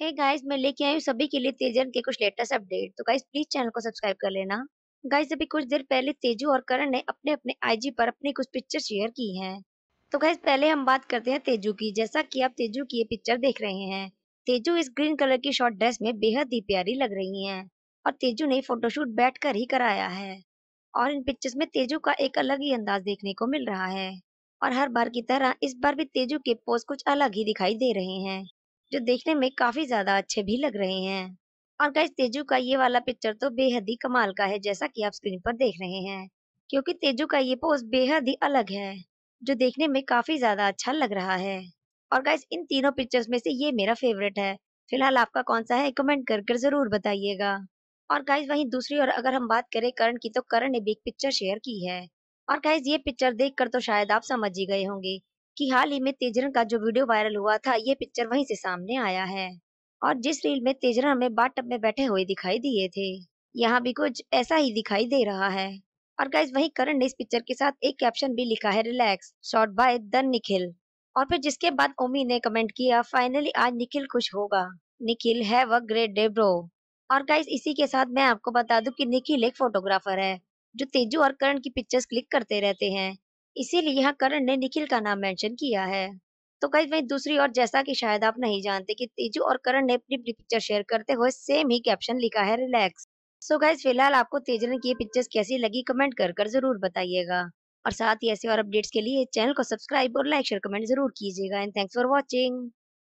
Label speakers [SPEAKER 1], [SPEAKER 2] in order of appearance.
[SPEAKER 1] है hey guys मैं लेके आई हूँ सभी के लिए तेजन के कुछ लेटेस्ट अपडेट तो गाइस प्लीज चैनल को सब्सक्राइब कर लेना गाइस अभी कुछ देर पहले तेजू और करण ने अपने अपने आईजी पर अपनी कुछ पिक्चर शेयर की हैं तो गाइस पहले हम बात करते हैं तेजू की जैसा कि आप तेजू की ये पिक्चर देख रहे हैं तेजू इस ग्रीन कलर की शॉर्ट ड्रेस में बेहद ही प्यारी लग रही है और तेजू ने फोटोशूट बैठ कर ही कराया है और इन पिक्चर्स में तेजू का एक अलग ही अंदाज देखने को मिल रहा है और हर बार की तरह इस बार भी तेजू के पोज कुछ अलग ही दिखाई दे रहे हैं जो देखने में काफी ज्यादा अच्छे भी लग रहे हैं और गाइस तेजू का ये वाला पिक्चर तो बेहद ही कमाल का है जैसा कि आप स्क्रीन पर देख रहे हैं क्योंकि तेजू का ये पोज बेहद ही अलग है जो देखने में काफी ज्यादा अच्छा लग रहा है और गाइज इन तीनों पिक्चर्स में से ये मेरा फेवरेट है फिलहाल आपका कौन सा है कमेंट करके कर जरूर बताइएगा और गाइज वहीं दूसरी और अगर हम बात करें करण की तो करण ने भी एक पिक्चर शेयर की है और गाइज ये पिक्चर देख कर तो शायद आप समझ ही गए होंगे कि हाल ही में तेजरन का जो वीडियो वायरल हुआ था ये पिक्चर वहीं से सामने आया है और जिस रील में तेजरन हमें बाथटब में बैठे हुए दिखाई दिए थे यहाँ भी कुछ ऐसा ही दिखाई दे रहा है और गाइज वहीं करण ने इस पिक्चर के साथ एक कैप्शन भी लिखा है relax shot by the Nikhil और फिर जिसके बाद ओमी ने कमेंट किया फाइनली आज निखिल खुश होगा निखिल है अ ग्रेट डे ब्रो और गाइज इसी के साथ मैं आपको बता दूं कि निखिल एक फोटोग्राफर है जो तेजू और करण की पिक्चर्स क्लिक करते रहते हैं इसीलिए यहाँ करण ने निखिल का नाम मेंशन किया है तो कहीं वही दूसरी और जैसा कि शायद आप नहीं जानते कि तेजू और करण ने अपनी पिक्चर शेयर करते हुए सेम ही कैप्शन लिखा है रिलैक्स सो गाइज फिलहाल आपको तेजरन की ये पिक्चर्स कैसी लगी कमेंट कर कर जरूर बताइएगा और साथ ही ऐसे और अपडेट्स के लिए चैनल को सब्सक्राइब और लाइक शेयर कमेंट जरूर कीजिएगा एंड थैंक्स फॉर वॉचिंग